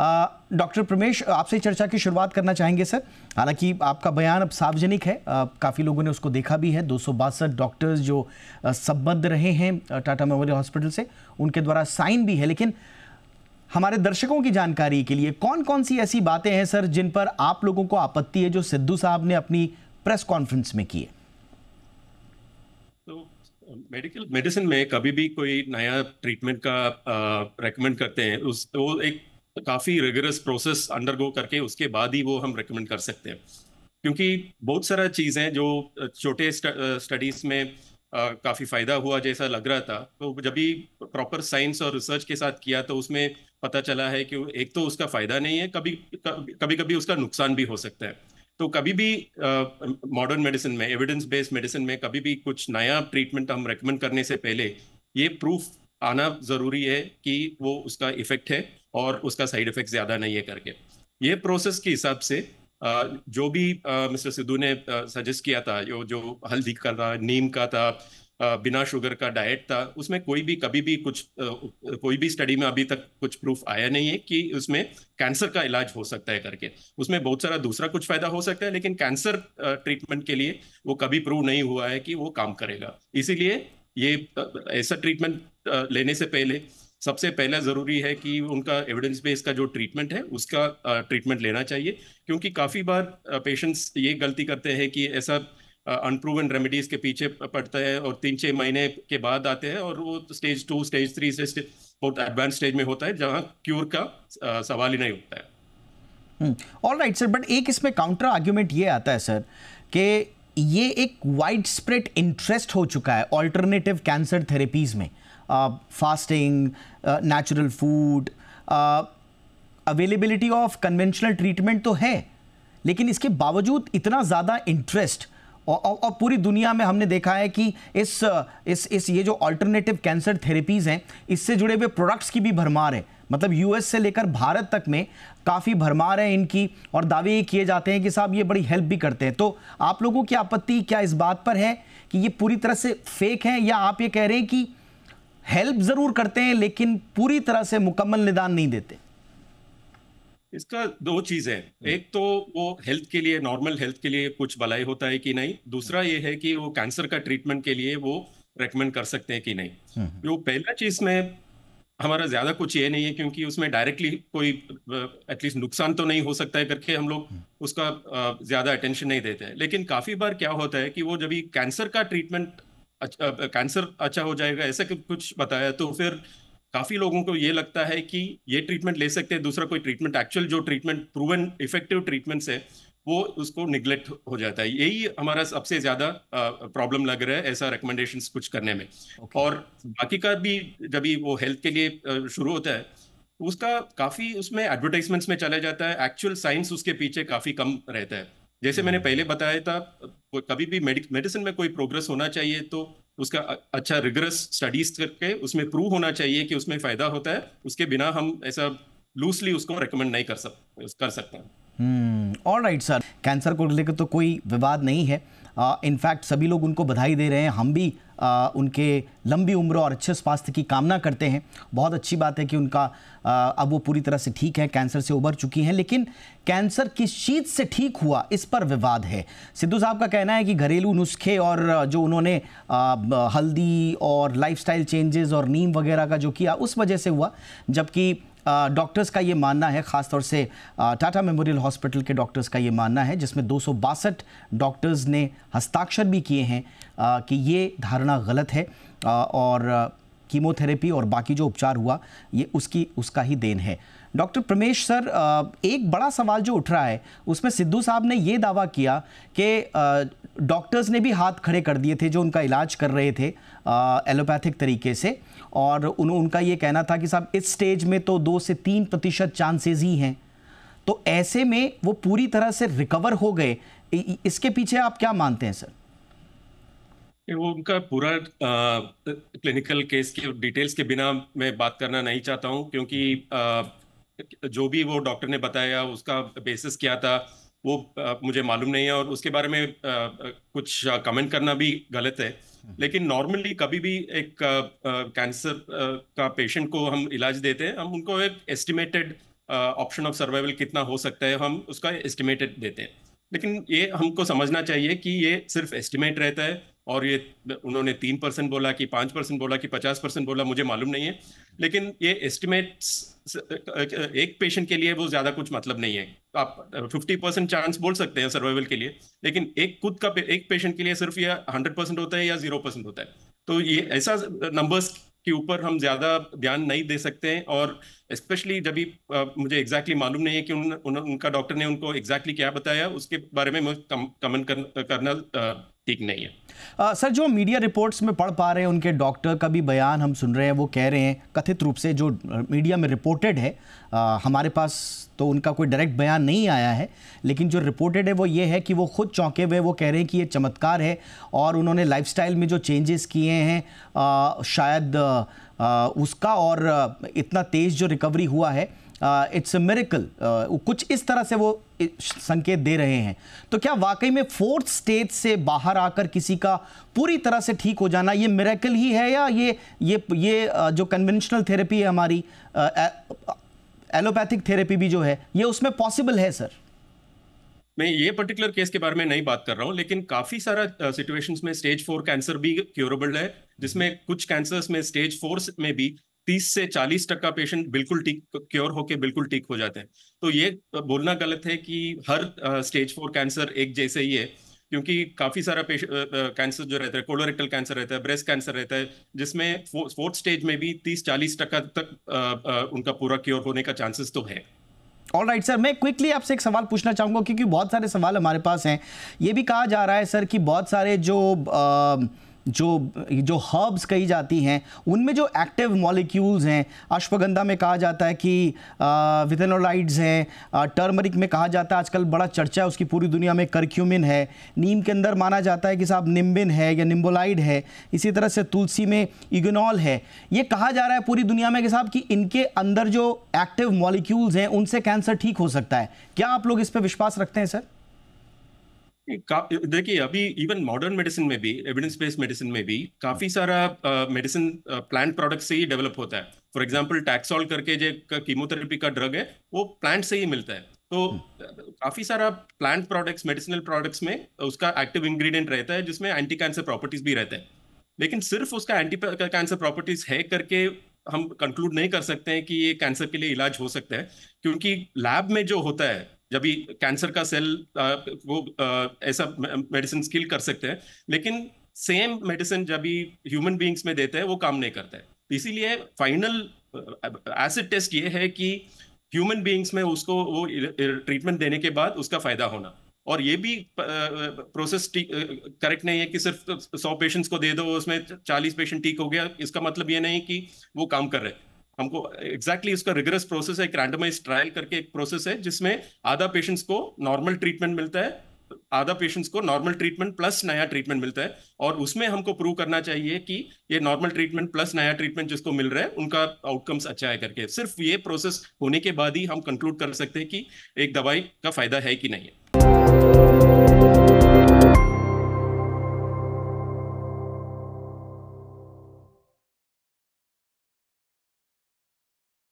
Doctor Pramesh आपसे चर्चा की शुरुआत करना चाहेंगे सर हालांकि आपका बयान अब सार्वजनिक है काफ़ी लोगों ने उसको देखा भी है दो डॉक्टर्स जो संबद्ध रहे हैं टाटा मेमोरियल हॉस्पिटल से उनके द्वारा साइन भी है लेकिन हमारे दर्शकों की जानकारी के लिए कौन कौन सी ऐसी बातें हैं सर जिन पर आप लोगों को आपत्ति है जो सिद्धू साहब ने अपनी प्रेस कॉन्फ्रेंस में की है तो, मेडिकल मेडिसिन में कभी भी कोई नया ट्रीटमेंट का रेकमेंड करते हैं उस वो एक काफ़ी रिगरस प्रोसेस अंडरगो करके उसके बाद ही वो हम रिकमेंड कर सकते हैं क्योंकि बहुत सारा चीज़ें जो छोटे स्टडीज़ में काफ़ी फ़ायदा हुआ जैसा लग रहा था तो जब भी प्रॉपर साइंस और रिसर्च के साथ किया तो उसमें पता चला है कि एक तो उसका फ़ायदा नहीं है कभी कभी कभी उसका नुकसान भी हो सकता है तो कभी भी मॉडर्न मेडिसिन में एविडेंस बेस्ड मेडिसिन में कभी भी कुछ नया ट्रीटमेंट हम रेकमेंड करने से पहले ये प्रूफ आना ज़रूरी है कि वो उसका इफेक्ट है और उसका साइड इफेक्ट ज़्यादा नहीं है करके ये प्रोसेस के हिसाब से जो भी मिस्टर सिद्धू ने सजेस्ट किया था जो जो हल्दी का था नीम का था बिना शुगर का डाइट था उसमें कोई भी कभी भी कुछ कोई भी स्टडी में अभी तक कुछ प्रूफ आया नहीं है कि उसमें कैंसर का इलाज हो सकता है करके उसमें बहुत सारा दूसरा कुछ फायदा हो सकता है लेकिन कैंसर ट्रीटमेंट के लिए वो कभी प्रूव नहीं हुआ है कि वो काम करेगा इसीलिए ये ऐसा ट्रीटमेंट लेने से पहले सबसे पहला ज़रूरी है कि उनका एविडेंस बेस का जो ट्रीटमेंट है उसका ट्रीटमेंट लेना चाहिए क्योंकि काफ़ी बार पेशेंट्स ये गलती करते हैं कि ऐसा अनप्रूवन रेमेडीज के पीछे पड़ता है और तीन छः महीने के बाद आते हैं और वो स्टेज टू स्टेज थ्री से बहुत एडवांस स्टेज में होता है जहाँ क्योर का सवाल ही नहीं होता है ऑल राइट सर बट एक इसमें काउंटर आर्ग्यूमेंट ये आता है सर कि ये एक वाइड स्प्रेड इंटरेस्ट हो चुका है ऑल्टरनेटिव कैंसर थेरेपीज में Uh, fasting, uh, natural food, uh, availability of conventional treatment तो है लेकिन इसके बावजूद इतना ज़्यादा इंटरेस्ट और, और, और पूरी दुनिया में हमने देखा है कि इस इस इस ये जो alternative कैंसर थेरेपीज़ हैं इससे जुड़े हुए प्रोडक्ट्स की भी भरमार है मतलब यूएस से लेकर भारत तक में काफ़ी भरमार है इनकी और दावे ये किए जाते हैं कि साहब ये बड़ी हेल्प भी करते हैं तो आप लोगों की आपत्ति क्या इस बात पर है कि ये पूरी तरह से फेक है या आप ये कह रहे हैं कि हेल्प जरूर करते हैं लेकिन पूरी तरह से मुकम्मल निदान नहीं देते इसका दो चीजें हम्म। एक तो वो हेल्थ के लिए नॉर्मल हेल्थ के लिए कुछ भलाई होता है कि नहीं दूसरा ये है कि वो कैंसर का ट्रीटमेंट के लिए वो रेकमेंड कर सकते हैं कि नहीं हम्म। जो पहला चीज में हमारा ज्यादा कुछ ये नहीं है क्योंकि उसमें डायरेक्टली कोई एटलीस्ट नुकसान तो नहीं हो सकता है करके हम लोग हम्म। उसका ज्यादा अटेंशन नहीं देते हैं लेकिन काफी बार क्या होता है कि वो जब कैंसर का ट्रीटमेंट अच्छा कैंसर अच्छा हो जाएगा ऐसा कुछ बताया तो फिर काफ़ी लोगों को ये लगता है कि ये ट्रीटमेंट ले सकते हैं दूसरा कोई ट्रीटमेंट एक्चुअल जो ट्रीटमेंट प्रूवन इफेक्टिव ट्रीटमेंट्स है वो उसको निग्लेक्ट हो जाता है यही हमारा सबसे ज़्यादा प्रॉब्लम लग रहा है ऐसा रिकमेंडेशन कुछ करने में okay. और बाकी का भी जब भी वो हेल्थ के लिए शुरू होता है उसका काफ़ी उसमें एडवर्टाइजमेंट्स में चला जाता है एक्चुअल साइंस उसके पीछे काफ़ी कम रहता है जैसे मैंने hmm. पहले बताया था कभी भी मेडिसिन में कोई प्रोग्रेस होना चाहिए तो उसका अच्छा रिग्रेस स्टडीज करके उसमें प्रूव होना चाहिए कि उसमें फ़ायदा होता है उसके बिना हम ऐसा लूसली उसको रिकमेंड नहीं कर सकते कर सकते हैं और राइट सर कैंसर को लेकर तो कोई विवाद नहीं है इनफैक्ट uh, सभी लोग उनको बधाई दे रहे हैं हम भी आ, उनके लंबी उम्र और अच्छे स्वास्थ्य की कामना करते हैं बहुत अच्छी बात है कि उनका आ, अब वो पूरी तरह से ठीक है कैंसर से उबर चुकी हैं लेकिन कैंसर किस चीज़ से ठीक हुआ इस पर विवाद है सिद्धू साहब का कहना है कि घरेलू नुस्खे और जो उन्होंने आ, हल्दी और लाइफस्टाइल चेंजेस और नीम वगैरह का जो किया उस वजह से हुआ जबकि डॉक्टर्स का ये मानना है ख़ासतौर से टाटा मेमोरियल हॉस्पिटल के डॉक्टर्स का ये मानना है जिसमें दो डॉक्टर्स ने हस्ताक्षर भी किए हैं कि ये धारणा गलत है और कीमोथेरेपी और बाकी जो उपचार हुआ ये उसकी उसका ही देन है डॉक्टर प्रमेश सर एक बड़ा सवाल जो उठ रहा है उसमें सिद्धू साहब ने ये दावा किया कि डॉक्टर्स ने भी हाथ खड़े कर दिए थे जो उनका इलाज कर रहे थे एलोपैथिक तरीके से और उन, उनका ये कहना था कि साहब इस स्टेज में तो दो से तीन प्रतिशत चांसेज ही हैं तो ऐसे में वो पूरी तरह से रिकवर हो गए इसके पीछे आप क्या मानते हैं सर वो उनका पूरा क्लिनिकल केस के डिटेल्स के बिना मैं बात करना नहीं चाहता हूँ क्योंकि आ, जो भी वो डॉक्टर ने बताया उसका बेसिस क्या था वो आ, मुझे मालूम नहीं है और उसके बारे में आ, कुछ कमेंट करना भी गलत है लेकिन नॉर्मली कभी भी एक कैंसर का पेशेंट को हम इलाज देते हैं हम उनको एक एस्टिमेटेड ऑप्शन ऑफ सर्वाइवल कितना हो सकता है हम उसका एस्टिमेटेड देते हैं लेकिन ये हमको समझना चाहिए कि ये सिर्फ एस्टिमेट रहता है और ये उन्होंने तीन परसेंट बोला कि पाँच परसेंट बोला कि पचास परसेंट बोला मुझे मालूम नहीं है लेकिन ये एस्टिमेट्स एक पेशेंट के लिए वो ज़्यादा कुछ मतलब नहीं है आप फिफ्टी परसेंट चांस बोल सकते हैं सर्वाइवल के लिए लेकिन एक खुद का एक पेशेंट के लिए सिर्फ ये हंड्रेड परसेंट होता है या जीरो परसेंट होता है तो ये ऐसा नंबर्स के ऊपर हम ज़्यादा ध्यान नहीं दे सकते हैं और स्पेशली जब भी मुझे एग्जैक्टली मालूम नहीं है कि उन, उन, उनका डॉक्टर ने उनको एग्जैक्टली क्या बताया उसके बारे में मैं कमेंट कर, करना ठीक नहीं है आ, सर जो मीडिया रिपोर्ट्स में पढ़ पा रहे हैं उनके डॉक्टर का भी बयान हम सुन रहे हैं वो कह रहे हैं कथित रूप से जो मीडिया में रिपोर्टेड है आ, हमारे पास तो उनका कोई डायरेक्ट बयान नहीं आया है लेकिन जो रिपोर्टेड है वो ये है कि वो खुद चौंके हुए वो कह रहे हैं कि ये चमत्कार है और उन्होंने लाइफ में जो चेंजेस किए हैं शायद आ, उसका और इतना तेज़ जो रिकवरी हुआ है इट्स अ मेरिकल कुछ इस तरह से वो संकेत दे रहे हैं तो क्या वाकई में फोर्थ स्टेज से बाहर आकर किसी का पूरी तरह से ठीक हो जाना ये मेरेकल ही है या ये ये ये जो कन्वेंशनल थेरेपी है हमारी एलोपैथिक थेरेपी भी जो है ये उसमें पॉसिबल है सर मैं ये पर्टिकुलर केस के बारे में नहीं बात कर रहा हूँ लेकिन काफी सारा सिचुएशंस में स्टेज फोर कैंसर भी क्योरेबल है जिसमें कुछ कैंसर्स में स्टेज फोर में भी तीस से चालीस टक्का पेशेंट बिल्कुल ठीक क्योर होके बिल्कुल ठीक हो जाते हैं तो ये बोलना गलत है कि हर स्टेज फोर कैंसर एक जैसे ही है क्योंकि काफी सारा कैंसर जो रहता है कोलोरेक्टल कैंसर रहता है ब्रेस्ट कैंसर रहता है जिसमें फोर्थ स्टेज में भी तीस चालीस टक्का तक आ, आ, उनका पूरा क्योर होने का चांसेस तो है ऑल राइट सर मैं क्विकली आपसे एक सवाल पूछना चाहूंगा क्योंकि बहुत सारे सवाल हमारे पास हैं ये भी कहा जा रहा है सर कि बहुत सारे जो आ, जो जो हर्ब्स कही जाती हैं उनमें जो एक्टिव मॉलिक्यूल्स हैं अश्वगंधा में कहा जाता है कि विथेनोलाइड्स हैं टर्मरिक में कहा जाता है आजकल बड़ा चर्चा है उसकी पूरी दुनिया में करक्यूमिन है नीम के अंदर माना जाता है कि साहब निम्बिन है या निम्बोलाइड है इसी तरह से तुलसी में इगनॉल है ये कहा जा रहा है पूरी दुनिया में कि साहब कि इनके अंदर जो एक्टिव मॉलिक्यूल्स हैं उनसे कैंसर ठीक हो सकता है क्या आप लोग इस पर विश्वास रखते हैं सर देखिए अभी इवन मॉडर्न मेडिसिन में भी एविडेंस बेस्ड मेडिसिन में भी काफी सारा मेडिसिन प्लांट प्रोडक्ट से ही डेवलप होता है फॉर एग्जांपल टैक्सॉल करके जो कीमोथेरेपी का ड्रग है वो प्लांट से ही मिलता है तो हम्म। काफी सारा प्लांट प्रोडक्ट्स मेडिसिनल प्रोडक्ट्स में उसका एक्टिव इंग्रेडिएंट रहता है जिसमें एंटी कैंसर प्रॉपर्टीज भी रहते हैं लेकिन सिर्फ उसका एंटी कैंसर प्रॉपर्टीज है करके हम कंक्लूड नहीं कर सकते हैं कि ये कैंसर के लिए इलाज हो सकता है क्योंकि लैब में जो होता है जब भी कैंसर का सेल वो ऐसा मेडिसिन स्किल कर सकते हैं लेकिन सेम मेडिसिन जब भी ह्यूमन बींग्स में देते हैं वो काम नहीं करता है तो इसीलिए फाइनल एसिड टेस्ट ये है कि ह्यूमन बींग्स में उसको वो ट्रीटमेंट देने के बाद उसका फायदा होना और ये भी प्रोसेस करेक्ट नहीं है कि सिर्फ सौ पेशेंट्स को दे दो उसमें चालीस पेशेंट ठीक हो गया इसका मतलब ये नहीं कि वो काम कर रहे हैं हमको एग्जैक्टली exactly इसका रिगरस प्रोसेस है एक रैंडमाइज ट्रायल करके एक प्रोसेस है जिसमें आधा पेशेंट्स को नॉर्मल ट्रीटमेंट मिलता है आधा पेशेंट्स को नॉर्मल ट्रीटमेंट प्लस नया ट्रीटमेंट मिलता है और उसमें हमको प्रूव करना चाहिए कि ये नॉर्मल ट्रीटमेंट प्लस नया ट्रीटमेंट जिसको मिल रहा है उनका आउटकम्स अच्छा है करके सिर्फ ये प्रोसेस होने के बाद ही हम कंक्लूड कर सकते हैं कि एक दवाई का फायदा है कि नहीं है